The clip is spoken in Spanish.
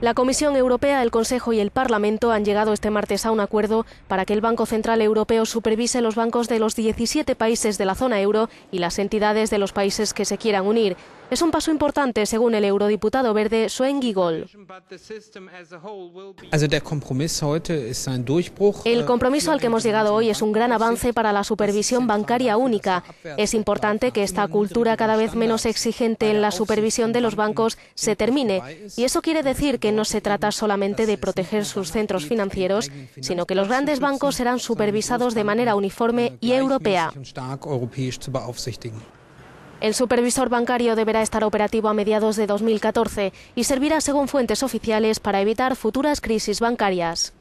La Comisión Europea, el Consejo y el Parlamento han llegado este martes a un acuerdo para que el Banco Central Europeo supervise los bancos de los 17 países de la zona euro y las entidades de los países que se quieran unir. Es un paso importante, según el eurodiputado verde Sven Giegold. El compromiso al que hemos llegado hoy es un gran avance para la supervisión bancaria única. Es importante que esta cultura cada vez menos exigente en la supervisión de los bancos se termine. Y eso quiere decir que no se trata solamente de proteger sus centros financieros, sino que los grandes bancos serán supervisados de manera uniforme y europea. El supervisor bancario deberá estar operativo a mediados de 2014 y servirá, según fuentes oficiales, para evitar futuras crisis bancarias.